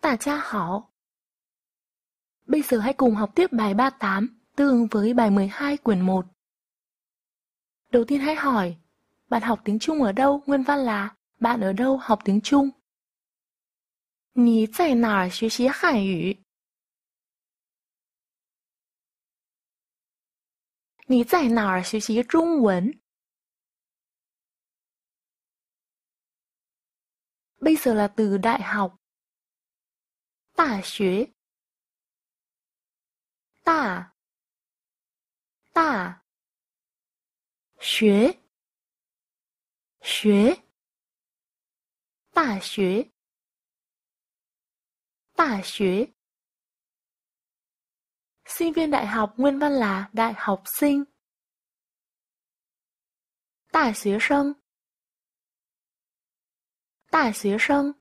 tả cha 大家好. Bây giờ hãy cùng học tiếp bài 38, tương với bài 12 quyển 1. Đầu tiên hãy hỏi, bạn học tiếng Trung ở đâu? Nguyên văn là, bạn ở đâu học tiếng Trung? Trung? Bây giờ là từ đại học. 大学，大，大学，学，大学，大学。Sinh viên đại học nguyên văn là đại học sinh. 大学生，大学生。